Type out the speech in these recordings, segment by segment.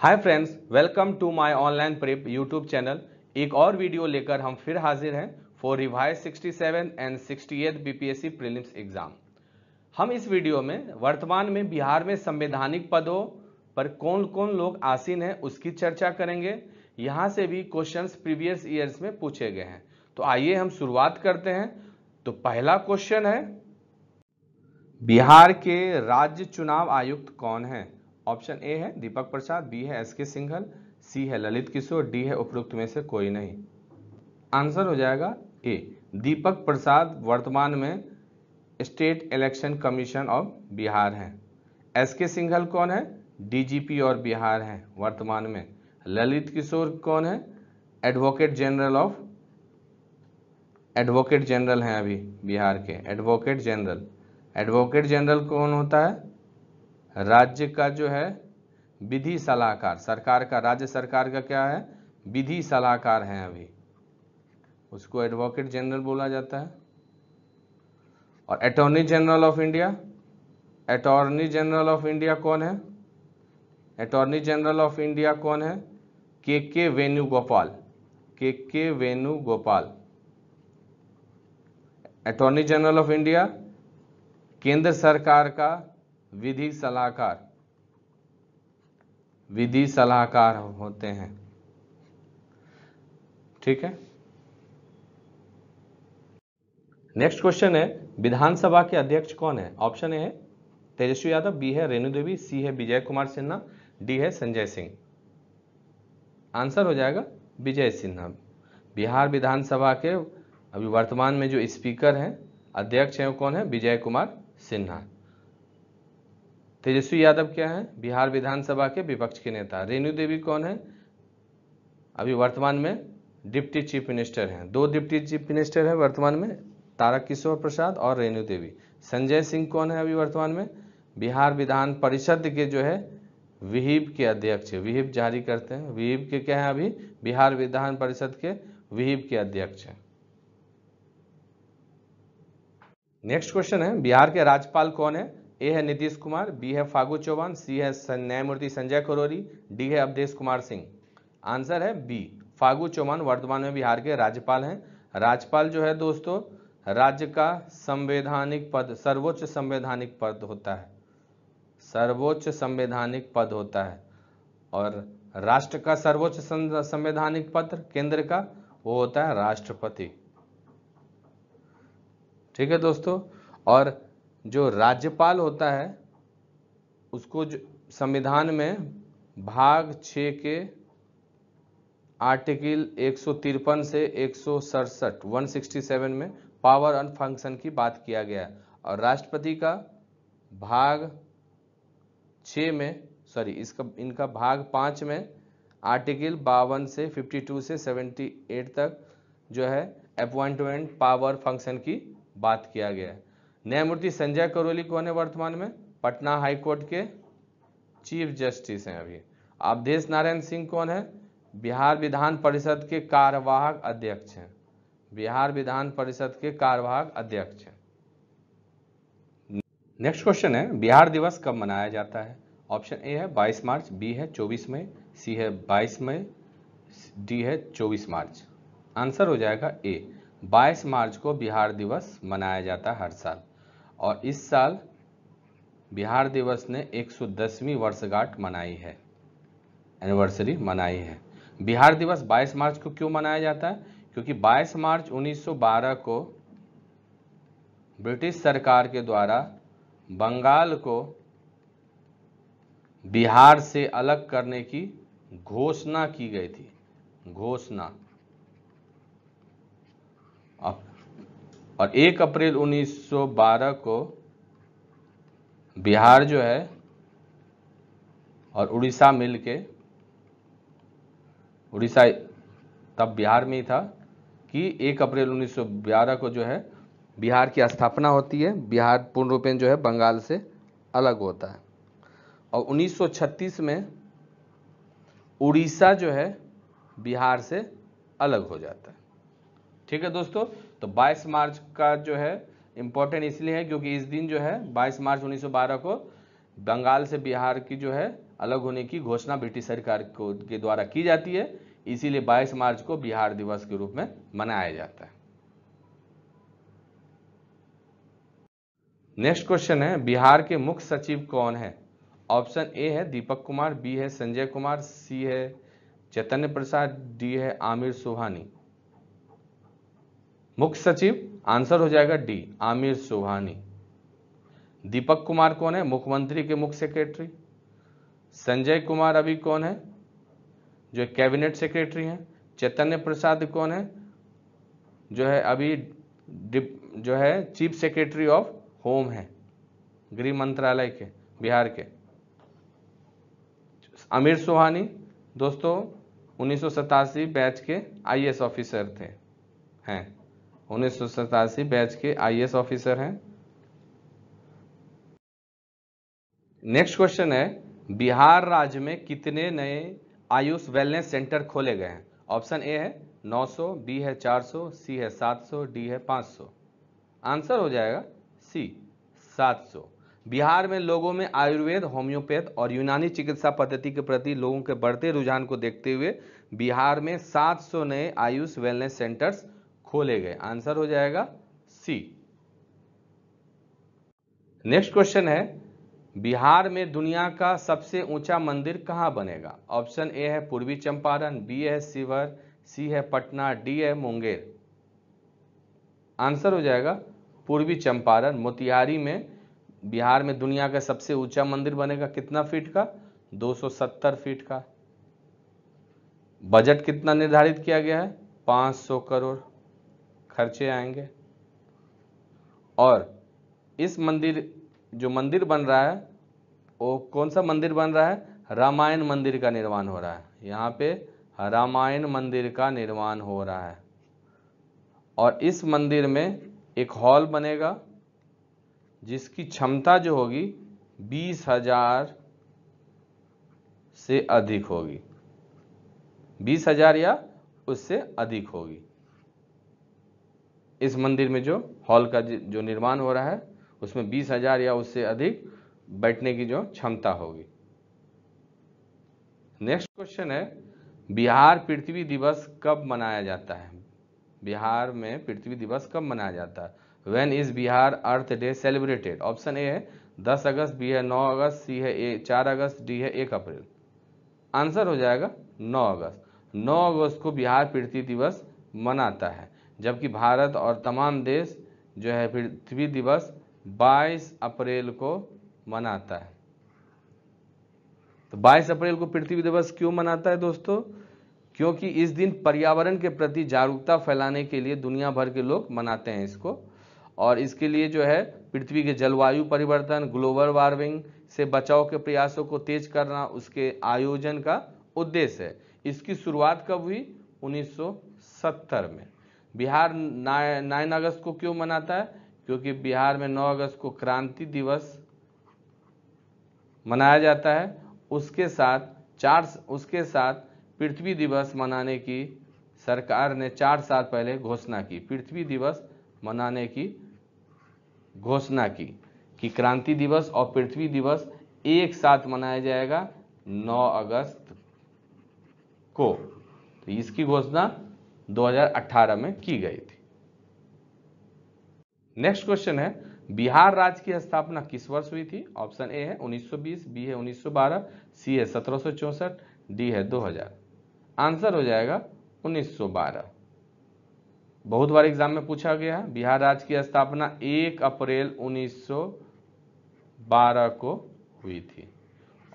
Hi friends welcome to my online prep YouTube channel एक और video लेकर हम फिर हाजिर हैं for revise 67 and eighth BPSC prelims exam हम इस वीडियो में वर्तमान में बिहार में संवैधानिक पदों पर कौन कौन लोग आसीन हैं उसकी चर्चा करेंगे यहां से भी क्वेश्चन प्रीवियस ईयर्स में पूछे गए हैं तो आइए हम शुरुआत करते हैं तो पहला क्वेश्चन है बिहार के राज्य चुनाव आयुक्त कौन है ऑप्शन ए है दीपक प्रसाद बी है एस के सिंघल सी है ललित किशोर डी है उपरोक्त में से कोई नहीं आंसर हो जाएगा ए दीपक प्रसाद वर्तमान में state election commission of Bihar हैं एस के सिंघल कौन है डीजीपी और बिहार हैं वर्तमान में ललित किशोर कौन है advocate general of advocate general हैं अभी बिहार के एडवोकेट जनरल एडवोकेट जनरल कौन होता है राज्य का जो है विधि सलाहकार सरकार का राज्य सरकार का क्या है विधि सलाहकार है अभी उसको एडवोकेट जनरल बोला जाता है और attorney general of India attorney general of India कौन है अटॉर्नी जनरल ऑफ इंडिया कौन है के K Venugopal K K Venugopal attorney general of India केंद्र सरकार का विधि सलाहकार विधि सलाहकार होते हैं ठीक है नेक्स्ट क्वेश्चन है विधानसभा के अध्यक्ष कौन है ऑप्शन ए है तेजस्वी यादव बी है रेणु देवी सी है विजय कुमार सिन्हा डी है संजय सिंह आंसर हो जाएगा विजय सिन्हा बिहार विधानसभा के अभी वर्तमान में जो स्पीकर हैं अध्यक्ष हैं कौन है विजय कुमार सिन्हा तेजस्वी यादव क्या है बिहार विधानसभा के विपक्ष के नेता रेणु देवी कौन है अभी वर्तमान में डिप्टी चीफ मिनिस्टर हैं दो डिप्टी चीफ मिनिस्टर हैं वर्तमान में तारक किशोर प्रसाद और रेणु देवी संजय सिंह कौन है अभी वर्तमान में बिहार विधान परिषद के जो है विहिप के अध्यक्ष विहिप जारी करते हैं विहिप के क्या है अभी बिहार विधान परिषद के विहिप के अध्यक्ष हैं नेक्स्ट क्वेश्चन है बिहार के राज्यपाल कौन है ए है नीतीश कुमार बी है फागु चौहान सी है न्यायमूर्ति संजय करोरी डी है अवधेश कुमार सिंह आंसर है बी फागु चौहान वर्तमान में बिहार के राज्यपाल हैं राज्यपाल जो है दोस्तों राज्य का संवैधानिक पद सर्वोच्च संवैधानिक पद होता है सर्वोच्च संवैधानिक पद होता है और राष्ट्र का सर्वोच्च संवैधानिक पद केंद्र का वो होता है राष्ट्रपति ठीक है दोस्तों और जो राज्यपाल होता है उसको जो संविधान में भाग छ के आर्टिकल एक से एक सौ में पावर एंड फंक्शन की बात किया गया है और राष्ट्रपति का भाग छ में सॉरी इसका इनका भाग पाँच में आर्टिकल बावन से 52 से 78 तक जो है अपॉइंटमेंट पावर फंक्शन की बात किया गया है न्यायमूर्ति संजय करोली कौन है वर्तमान में पटना हाईकोर्ट के चीफ जस्टिस हैं अभी अवधेश नारायण सिंह कौन है बिहार विधान परिषद के कार्यवाहक अध्यक्ष हैं बिहार विधान परिषद के कार्यवाहक अध्यक्ष हैं नेक्स्ट क्वेश्चन है बिहार दिवस कब मनाया जाता है ऑप्शन ए है 22 मार्च बी है 24 मई सी है 22 मई डी है 24 मार्च आंसर हो जाएगा ए 22 मार्च को बिहार दिवस मनाया जाता है हर साल और इस साल बिहार दिवस ने 110वीं वर्षगांठ मनाई है एनिवर्सरी मनाई है बिहार दिवस 22 मार्च को क्यों मनाया जाता है क्योंकि 22 मार्च 1912 को ब्रिटिश सरकार के द्वारा बंगाल को बिहार से अलग करने की घोषणा की गई थी घोषणा अब और 1 अप्रैल 1912 को बिहार जो है और उड़ीसा मिल के उड़ीसा तब बिहार में ही था कि 1 अप्रैल 1912 को जो है बिहार की स्थापना होती है बिहार पूर्ण रूपेण जो है बंगाल से अलग होता है और 1936 में उड़ीसा जो है बिहार से अलग हो जाता है ठीक है दोस्तों तो बाईस मार्च का जो है इम्पोर्टेंट इसलिए है क्योंकि इस दिन जो है 22 मार्च 1912 को बंगाल से बिहार की जो है अलग होने की घोषणा ब्रिटिश सरकार को के द्वारा की जाती है इसीलिए 22 मार्च को बिहार दिवस के रूप में मनाया जाता है नेक्स्ट क्वेश्चन है बिहार के मुख्य सचिव कौन है ऑप्शन ए है दीपक कुमार बी है संजय कुमार सी है चैतन्य प्रसाद डी है आमिर सुहानी मुख्य सचिव आंसर हो जाएगा डी आमिर सुहानी दीपक कुमार कौन है मुख्यमंत्री के मुख्य सेक्रेटरी संजय कुमार अभी कौन है जो कैबिनेट सेक्रेटरी हैं चैतन्य प्रसाद कौन है जो है अभी जो है चीफ सेक्रेटरी ऑफ होम है गृह मंत्रालय के बिहार के आमिर सोहानी दोस्तों उन्नीस बैच के आईएएस ऑफिसर थे हैं उन्नीस बैच के आईएएस ऑफिसर हैं नेक्स्ट क्वेश्चन है बिहार राज्य में कितने नए आयुष वेलनेस सेंटर खोले गए हैं ऑप्शन ए है 900 बी है 400 सी है 700 डी है 500 आंसर हो जाएगा सी 700 बिहार में लोगों में आयुर्वेद होम्योपैथ और यूनानी चिकित्सा पद्धति के प्रति लोगों के बढ़ते रुझान को देखते हुए बिहार में 700 नए आयुष वेलनेस सेंटर्स खोले गए आंसर हो जाएगा सी नेक्स्ट क्वेश्चन है बिहार में दुनिया का सबसे ऊंचा मंदिर कहाँ बनेगा ऑप्शन ए है पूर्वी चंपारण बी है शिवर सी है पटना डी है मुंगेर आंसर हो जाएगा पूर्वी चंपारण मोतिहारी में बिहार में दुनिया का सबसे ऊंचा मंदिर बनेगा कितना फीट का 270 फीट का बजट कितना निर्धारित किया गया है 500 करोड़ खर्चे आएंगे और इस मंदिर जो मंदिर बन रहा है वो कौन सा मंदिर बन रहा है रामायण मंदिर का निर्माण हो रहा है यहाँ पे रामायण मंदिर का निर्माण हो रहा है और इस मंदिर में एक हॉल बनेगा जिसकी क्षमता जो होगी बीस हजार से अधिक होगी बीस हजार या उससे अधिक होगी इस मंदिर में जो हॉल का जो निर्माण हो रहा है उसमें बीस हजार या उससे अधिक बैठने की जो क्षमता होगी नेक्स्ट क्वेश्चन है बिहार पृथ्वी दिवस कब मनाया जाता है बिहार में पृथ्वी दिवस कब मनाया जाता है when is Bihar earth day celebrated option A है दस अगस्त बी है नौ अगस्त सी है ए चार अगस्त डी है एक अप्रैल आंसर हो जाएगा नौ अगस्त नौ अगस्त को बिहार पृथ्वी दिवस मनाता है जबकि भारत और तमाम देश जो है पृथ्वी दिवस 22 अप्रैल को मनाता है तो 22 अप्रैल को पृथ्वी दिवस क्यों मनाता है दोस्तों क्योंकि इस दिन पर्यावरण के प्रति जागरूकता फैलाने के लिए दुनिया भर के लोग मनाते हैं इसको और इसके लिए जो है पृथ्वी के जलवायु परिवर्तन ग्लोबल वार्मिंग से बचाव के प्रयासों को तेज करना उसके आयोजन का उद्देश्य है इसकी शुरुआत कब हुई 1970 में बिहार नाइन अगस्त को क्यों मनाता है क्योंकि बिहार में 9 अगस्त को क्रांति दिवस मनाया जाता है उसके साथ चार उसके साथ पृथ्वी दिवस मनाने की सरकार ने चार साल पहले घोषणा की पृथ्वी दिवस मनाने की घोषणा की कि क्रांति दिवस और पृथ्वी दिवस एक साथ मनाया जाएगा 9 अगस्त को तो इसकी घोषणा 2018 में की गई थी नेक्स्ट क्वेश्चन है बिहार राज्य की स्थापना किस वर्ष हुई थी ऑप्शन ए है 1920, बी है 1912, सी है सत्रह डी है 2000। आंसर हो जाएगा 1912। बहुत बार एग्जाम में पूछा गया है बिहार राज्य की स्थापना 1 अप्रैल 1912 को हुई थी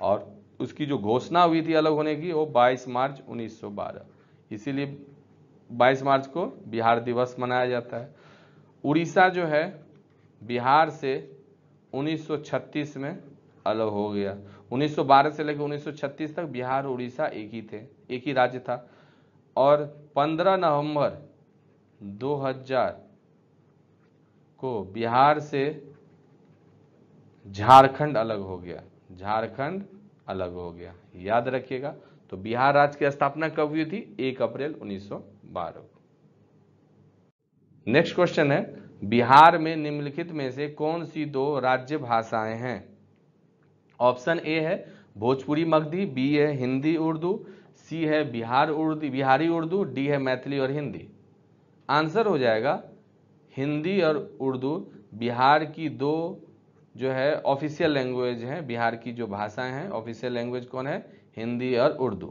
और उसकी जो घोषणा हुई थी अलग होने की वो 22 मार्च 1912 इसीलिए 22 मार्च को बिहार दिवस मनाया जाता है उड़ीसा जो है बिहार से 1936 में अलग हो गया 1912 से लेकर 1936 तक बिहार उड़ीसा एक ही थे एक ही राज्य था और 15 नवंबर 2000 को बिहार से झारखंड अलग हो गया झारखंड अलग हो गया याद रखिएगा तो बिहार राज्य की स्थापना कब हुई थी एक अप्रैल उन्नीस बारह नेक्स्ट क्वेश्चन है बिहार में निम्नलिखित में से कौन सी दो राज्य भाषाएं हैं ऑप्शन ए है भोजपुरी मगधी बी है हिंदी उर्दू सी है बिहार उर्दू बिहारी उर्दू डी है मैथिली और हिंदी आंसर हो जाएगा हिंदी और उर्दू बिहार की दो जो है ऑफिशियल लैंग्वेज हैं बिहार की जो भाषाएं हैं ऑफिशियल लैंग्वेज कौन है हिंदी और उर्दू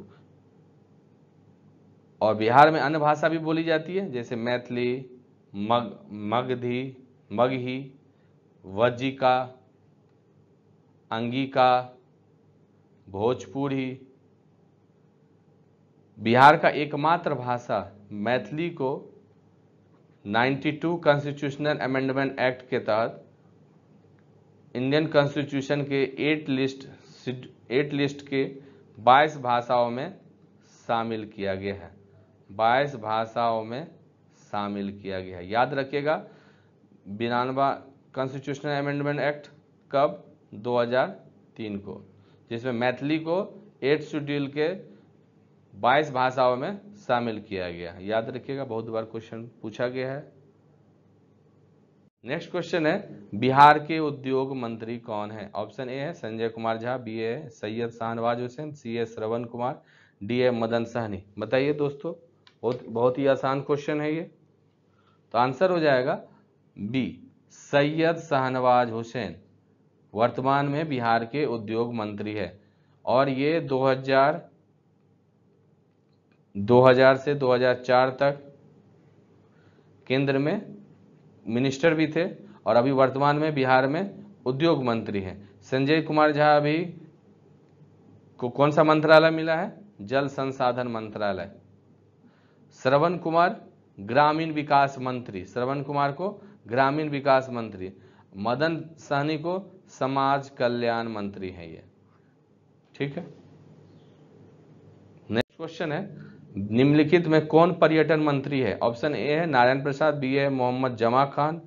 और बिहार में अन्य भाषा भी बोली जाती है जैसे मैथिली मग मगधी मगही वज्जिका अंगिका भोजपुरी बिहार का एकमात्र भाषा मैथिली को 92 कॉन्स्टिट्यूशनल अमेंडमेंट एक्ट के तहत इंडियन कॉन्स्टिट्यूशन के एट लिस्ट एट लिस्ट के 22 भाषाओं में शामिल किया गया है बाईस भाषाओं में शामिल किया गया याद रखिएगा बिरानवा कॉन्स्टिट्यूशनल अमेंडमेंट एक्ट कब 2003 को जिसमें मैथिली को एट शेड्यूल के 22 भाषाओं में शामिल किया गया याद रखिएगा बहुत बार क्वेश्चन पूछा गया है नेक्स्ट क्वेश्चन है बिहार के उद्योग मंत्री कौन है ऑप्शन ए है संजय कुमार झा बी ए सैयद शाहनवाज हुसैन सी एस श्रवण कुमार डी ए मदन सहनी बताइए दोस्तों बहुत बहुत ही आसान क्वेश्चन है ये तो आंसर हो जाएगा बी सैयद शाहनवाज हुसैन वर्तमान में बिहार के उद्योग मंत्री है और ये 2000 2000 से 2004 तक केंद्र में मिनिस्टर भी थे और अभी वर्तमान में बिहार में उद्योग मंत्री हैं संजय कुमार झा अभी को कौन सा मंत्रालय मिला है जल संसाधन मंत्रालय श्रवण कुमार ग्रामीण विकास मंत्री श्रवण कुमार को ग्रामीण विकास मंत्री मदन सहनी को समाज कल्याण मंत्री है ये ठीक है नेक्स्ट क्वेश्चन है निम्नलिखित में कौन पर्यटन मंत्री है ऑप्शन ए है नारायण प्रसाद बी है मोहम्मद जमा खान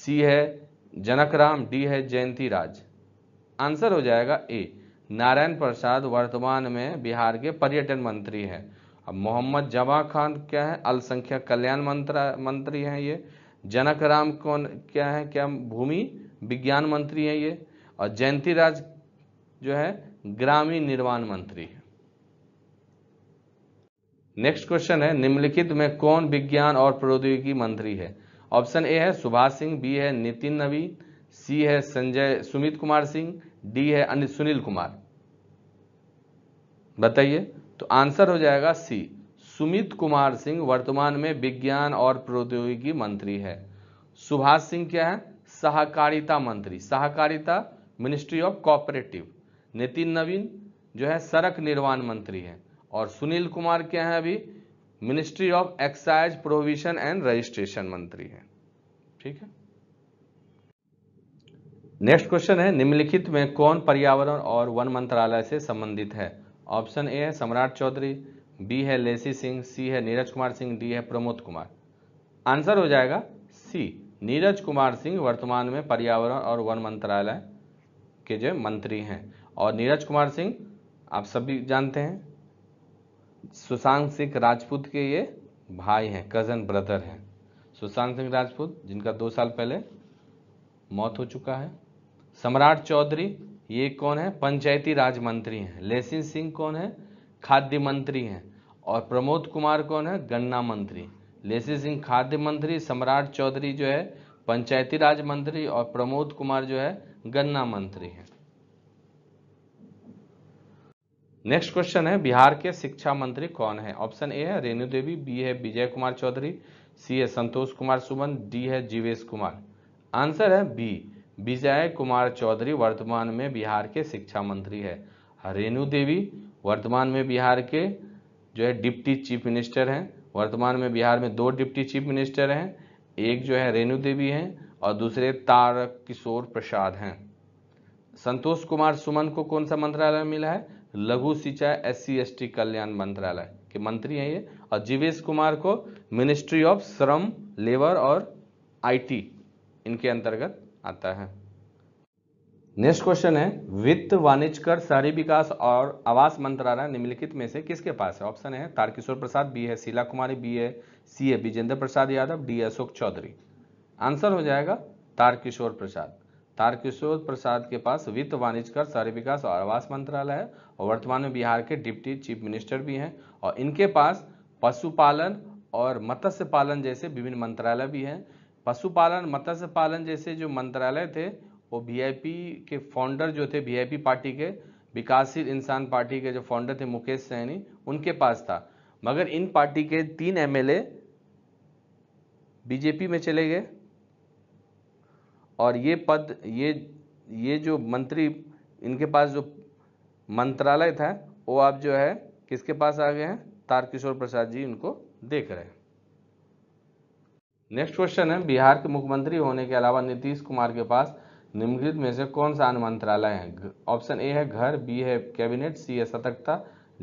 सी है जनक राम डी है जयंती राज आंसर हो जाएगा ए नारायण प्रसाद वर्तमान में बिहार के पर्यटन मंत्री हैं अब मोहम्मद जवा खान क्या है अल्पसंख्यक कल्याण मंत्र मंत्री हैं ये जनक राम कौन क्या है क्या भूमि विज्ञान मंत्री हैं ये और जयंती राज जो है ग्रामीण निर्माण मंत्री है नेक्स्ट क्वेश्चन है निम्नलिखित में कौन विज्ञान और प्रौद्योगिकी मंत्री है ऑप्शन ए है सुभाष सिंह बी है नितिन नवीन सी है संजय सुमित कुमार सिंह डी है अनिल सुनील कुमार बताइए तो आंसर हो जाएगा सी सुमित कुमार सिंह वर्तमान में विज्ञान और प्रौद्योगिकी मंत्री है सुभाष सिंह क्या है सहकारिता मंत्री सहकारिता मिनिस्ट्री ऑफ कॉपरेटिव नितिन नवीन जो है सड़क निर्माण मंत्री है और सुनील कुमार क्या है अभी ministry of excise provision and registration मंत्री है ठीक है नेक्स्ट क्वेश्चन है निम्नलिखित में कौन पर्यावरण और वन मंत्रालय से संबंधित है ऑप्शन ए है सम्राट चौधरी बी है लेसी सिंह सी है नीरज कुमार सिंह डी है प्रमोद कुमार आंसर हो जाएगा सी नीरज कुमार सिंह वर्तमान में पर्यावरण और वन मंत्रालय के जो मंत्री हैं और नीरज कुमार सिंह आप सभी जानते हैं सुशांत सिंह राजपूत के ये भाई हैं कज़न ब्रदर हैं सुशांत सिंह राजपूत जिनका दो साल पहले मौत हो चुका है सम्राट चौधरी ये कौन है पंचायती राज मंत्री हैं लेसिन सिंह कौन है खाद्य मंत्री हैं और प्रमोद कुमार कौन है गन्ना मंत्री लेसिन सिंह खाद्य मंत्री सम्राट चौधरी जो है पंचायती राज मंत्री और प्रमोद कुमार जो है गन्ना मंत्री हैं नेक्स्ट क्वेश्चन है बिहार के शिक्षा मंत्री कौन है ऑप्शन ए है रेणु देवी बी है विजय कुमार चौधरी सी है संतोष कुमार सुमन डी है जीवेश कुमार आंसर है बी विजय कुमार चौधरी वर्तमान में बिहार के शिक्षा मंत्री है रेणु देवी वर्तमान में बिहार के जो है डिप्टी चीफ मिनिस्टर हैं वर्तमान में बिहार में दो डिप्टी चीफ मिनिस्टर हैं एक जो है रेणु देवी हैं और दूसरे तारक किशोर प्रसाद हैं संतोष कुमार सुमन को कौन सा मंत्रालय मिला है लघु सिंचाई एस सी कल्याण मंत्रालय के मंत्री हैं ये और जीवेश कुमार को मिनिस्ट्री ऑफ श्रम लेबर और आईटी इनके अंतर्गत आता है नेक्स्ट क्वेश्चन है वित्त वाणिज्य कर शहरी विकास और आवास मंत्रालय निम्नलिखित में से किसके पास है ऑप्शन है तारकिशोर प्रसाद बी है शीला कुमारी बी है सी है विजेंद्र प्रसाद यादव डी अशोक चौधरी आंसर हो जाएगा तारकिशोर प्रसाद तारकिशोर प्रसाद के पास वित्त वाणिज्य कर शहरी विकास और आवास मंत्रालय है और वर्तमान में बिहार के डिप्टी चीफ मिनिस्टर भी हैं और इनके पास पशुपालन और मत्स्य पालन जैसे विभिन्न मंत्रालय भी हैं पशुपालन मत्स्य पालन जैसे जो मंत्रालय थे वो वीआईपी के फाउंडर जो थे वीआईपी पार्टी के विकासशील इंसान पार्टी के जो फाउंडर थे मुकेश सहनी उनके पास था मगर इन पार्टी के तीन एमएलए बीजेपी में चले गए और ये पद ये ये जो मंत्री इनके पास जो मंत्रालय था वो आप जो है किसके पास आ गए हैं तारकिशोर प्रसाद जी उनको देख रहे हैं नेक्स्ट क्वेश्चन है बिहार के मुख्यमंत्री होने के अलावा नीतीश कुमार के पास निम्नलिखित में से कौन सा अन्य मंत्रालय है ऑप्शन ए है घर बी है कैबिनेट सी है सतर्कता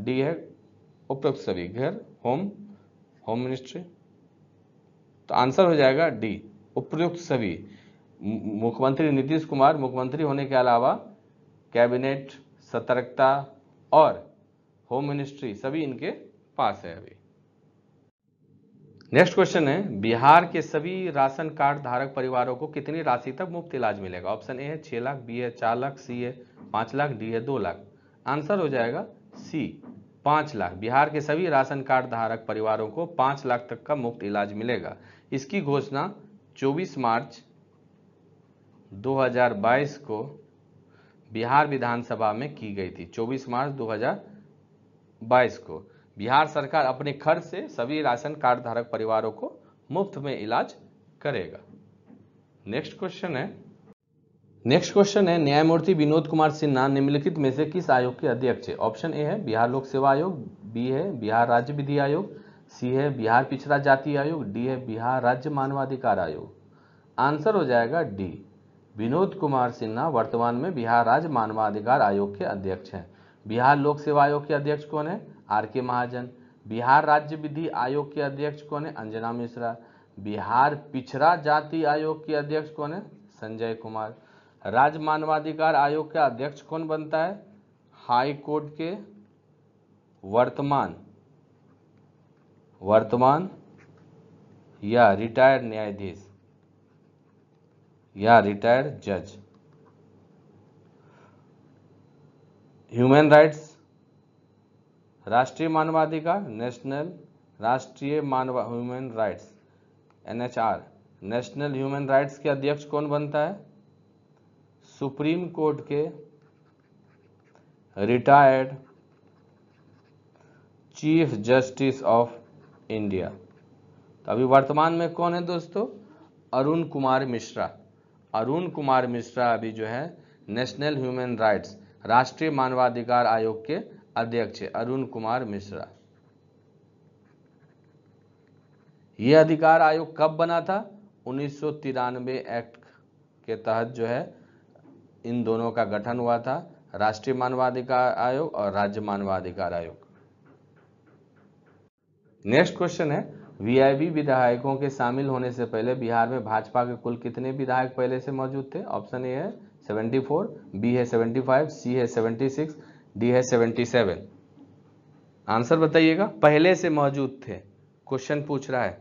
डी है उपयुक्त सभी घर होम होम मिनिस्ट्री तो आंसर हो जाएगा डी उपयुक्त सभी मुख्यमंत्री नीतीश कुमार मुख्यमंत्री होने के अलावा कैबिनेट सतर्कता और होम मिनिस्ट्री सभी इनके पास है अभी नेक्स्ट क्वेश्चन है बिहार के सभी राशन कार्ड धारक परिवारों को कितनी राशि तक मुफ्त इलाज मिलेगा ऑप्शन ए है छह लाख बी है चार लाख सी है पांच लाख डी है दो लाख आंसर हो जाएगा सी पांच लाख बिहार के सभी राशन कार्ड धारक परिवारों को पांच लाख तक का मुफ्त इलाज मिलेगा इसकी घोषणा 24 मार्च 2022 को बिहार विधानसभा में की गई थी 24 मार्च 2022 को बिहार सरकार अपने खर्च से सभी राशन कार्ड धारक परिवारों को मुफ्त में इलाज करेगा नेक्स्ट क्वेश्चन है नेक्स्ट क्वेश्चन है न्यायमूर्ति विनोद कुमार सिन्हा निम्नलिखित में से किस आयोग के अध्यक्ष है ऑप्शन ए है बिहार लोक सेवा आयोग बी है बिहार राज्य विधि आयोग सी है बिहार पिछड़ा जाति आयोग डी है बिहार राज्य मानवाधिकार आयोग आंसर हो जाएगा डी विनोद कुमार सिन्हा वर्तमान में बिहार राज्य मानवाधिकार आयोग के अध्यक्ष हैं बिहार लोक सेवा आयोग के अध्यक्ष कौन है आर के महाजन बिहार राज्य विधि आयोग के अध्यक्ष कौन है अंजना मिश्रा बिहार पिछड़ा जाति आयोग के अध्यक्ष कौन है संजय कुमार राज्य मानवाधिकार आयोग का अध्यक्ष कौन बनता है हाई कोर्ट के वर्तमान वर्तमान या रिटायर्ड न्यायाधीश या रिटायर्ड जज ह्यूमन राइट्स राष्ट्रीय मानवाधिकार नेशनल राष्ट्रीय मानव human rights NHR national human rights के अध्यक्ष कौन बनता है सुप्रीम कोर्ट के retired chief justice of India तो अभी वर्तमान में कौन है दोस्तों अरुण कुमार मिश्रा अरुण कुमार मिश्रा अभी जो है नेशनल ह्यूमन राइट्स राष्ट्रीय मानवाधिकार आयोग के अध्यक्ष अरुण कुमार मिश्रा यह अधिकार आयोग कब बना था उन्नीस एक्ट के तहत जो है इन दोनों का गठन हुआ था राष्ट्रीय मानवाधिकार आयोग और राज्य मानवाधिकार आयोग नेक्स्ट क्वेश्चन है वीआईबी विधायकों के शामिल होने से पहले बिहार में भाजपा के कुल कितने विधायक पहले से मौजूद थे ऑप्शन ए है 74, बी है 75, सी है 76, डी है 77 आंसर बताइएगा पहले से मौजूद थे क्वेश्चन पूछ रहा है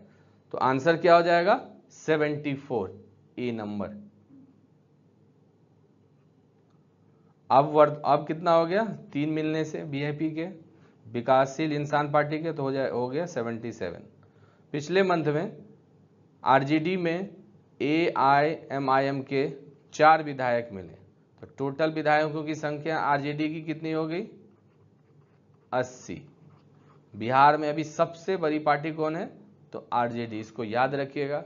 तो आंसर क्या हो जाएगा 74 ए नंबर अब वर्ड अब कितना हो गया तीन मिलने से बीआईपी के विकासशील इंसान पार्टी के तो हो जाए हो गया 77 पिछले मंथ में आरजीडी में ए आई एम आई एम के चार विधायक मिले तो टोटल विधायकों की संख्या आरजेडी की कितनी हो गई अस्सी बिहार में अभी सबसे बड़ी पार्टी कौन है तो आरजेडी इसको याद रखिएगा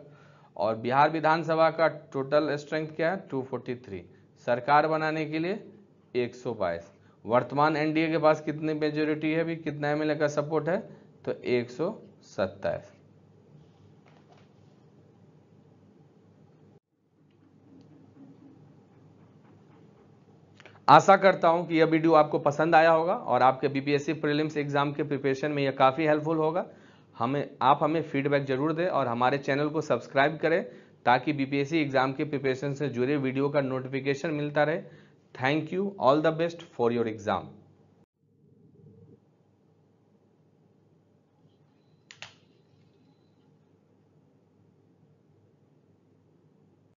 और बिहार विधानसभा का टोटल स्ट्रेंथ क्या है 243 सरकार बनाने के लिए एक वर्तमान एनडीए के पास कितनी मेजोरिटी है अभी कितना एम का सपोर्ट है तो एक आशा करता हूं कि यह वीडियो आपको पसंद आया होगा और आपके बीपीएससी प्रीलिम्स एग्जाम के प्रिपरेशन में यह काफ़ी हेल्पफुल होगा हमें आप हमें फीडबैक जरूर दें और हमारे चैनल को सब्सक्राइब करें ताकि बीपीएससी एग्जाम के प्रिपरेशन से जुड़े वीडियो का नोटिफिकेशन मिलता रहे thank you all the best for your exam